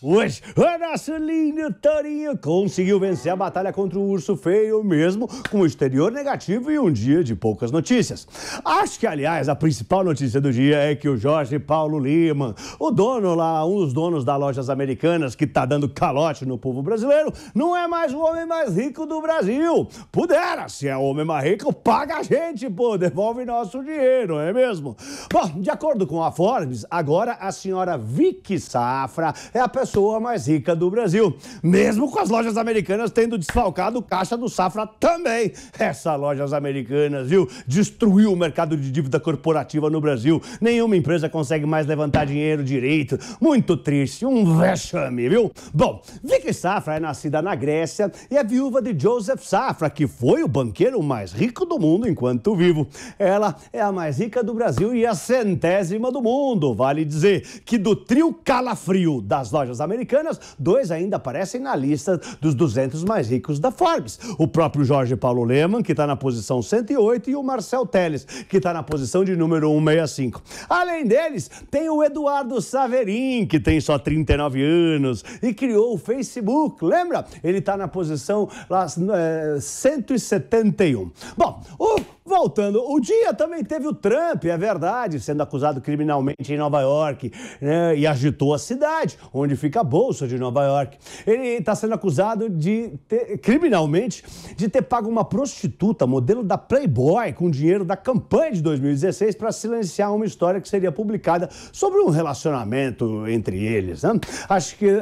Hoje, o nosso linda Tarinha conseguiu vencer a batalha contra o urso feio mesmo, com o exterior negativo e um dia de poucas notícias. Acho que, aliás, a principal notícia do dia é que o Jorge Paulo Lima, o dono lá, um dos donos das lojas americanas que tá dando calote no povo brasileiro, não é mais o homem mais rico do Brasil. Pudera, se é o homem mais rico, paga a gente, pô, devolve nosso dinheiro, não é mesmo? Bom, de acordo com a Forbes, agora a senhora Vicky Safra é a pessoa pessoa mais rica do Brasil, mesmo com as lojas americanas tendo desfalcado o caixa do Safra também. Essa Lojas Americanas, viu, destruiu o mercado de dívida corporativa no Brasil. Nenhuma empresa consegue mais levantar dinheiro direito. Muito triste, um vexame, viu? Bom, Vicky Safra é nascida na Grécia e é viúva de Joseph Safra, que foi o banqueiro mais rico do mundo enquanto vivo. Ela é a mais rica do Brasil e a centésima do mundo, vale dizer, que do trio calafrio das lojas empresas americanas, dois ainda aparecem na lista dos 200 mais ricos da Forbes. O próprio Jorge Paulo Lehmann, que está na posição 108, e o Marcel Teles, que está na posição de número 165. Além deles, tem o Eduardo Saverin, que tem só 39 anos e criou o Facebook. Lembra? Ele está na posição lá, é, eh, 171. Bom, o Voltando, o dia também teve o Trump, é verdade, sendo acusado criminalmente em Nova York né, e agitou a cidade, onde fica a Bolsa de Nova York. Ele está sendo acusado de ter, criminalmente de ter pago uma prostituta, modelo da Playboy, com dinheiro da campanha de 2016 para silenciar uma história que seria publicada sobre um relacionamento entre eles. Né? Acho que uh,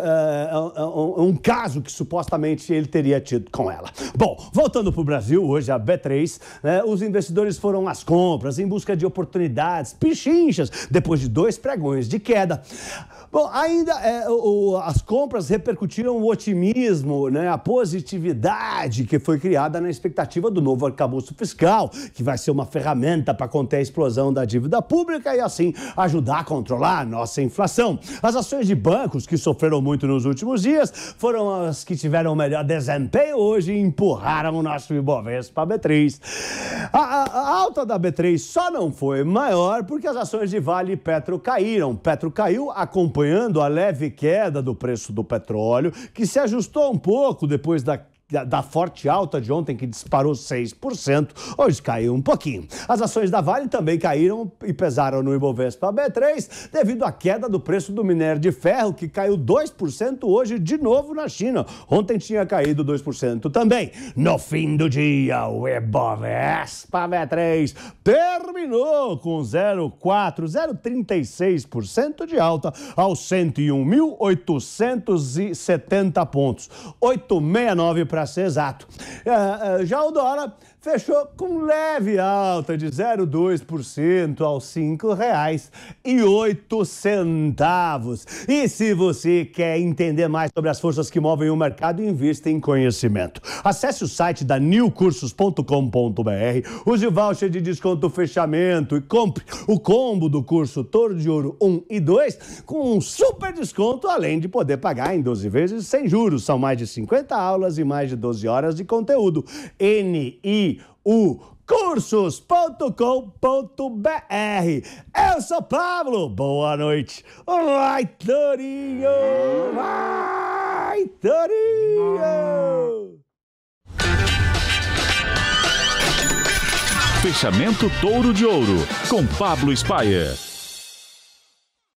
é um, caso que supostamente ele teria tido com ela. Bom, voltando para o Brasil, hoje a B3, né, os investidores foram às compras em busca de oportunidades pichinchas depois de dois pregões de queda. Bom, ainda é, o, as compras repercutiram o otimismo, né, a positividade que foi criada na expectativa do novo arcabouço fiscal, que vai ser uma ferramenta para conter a explosão da dívida pública e assim ajudar a controlar a nossa inflação. As ações de bancos que sofreram muito nos últimos dias foram as que tiveram o melhor desempenho hoje e empurraram o nosso Ibovespa B3. A ah, a, alta da B3 só não foi maior porque as ações de Vale e Petro caíram. Petro caiu acompanhando a leve queda do preço do petróleo, que se ajustou um pouco depois da da forte alta de ontem, que disparou 6%, hoje caiu um pouquinho. As ações da Vale também caíram e pesaram no Ibovespa B3 devido à queda do preço do minério de ferro, que caiu 2% hoje de novo na China. Ontem tinha caído 2% também. No fim do dia, o Ibovespa B3 terminou com 0,4, 0,36% de alta aos 101.870 pontos. 869 para ser exato. É, é, já o dólar fechou com leve alta de 0,2% aos R$ 5,08. E se você quer entender mais sobre as forças que movem o mercado, invista em conhecimento. Acesse o site da newcursos.com.br, use o voucher de desconto fechamento e compre o combo do curso Toro de Ouro 1 e 2 com um super desconto, além de poder pagar em 12 vezes sem juros. São mais de 50 aulas e mais de 12 horas de conteúdo. NI em o cursos.com.br. Eu sou Pablo, boa noite. Vai, Torinho! Vai, Torinho! Fechamento Touro de Ouro, com Pablo Spayer.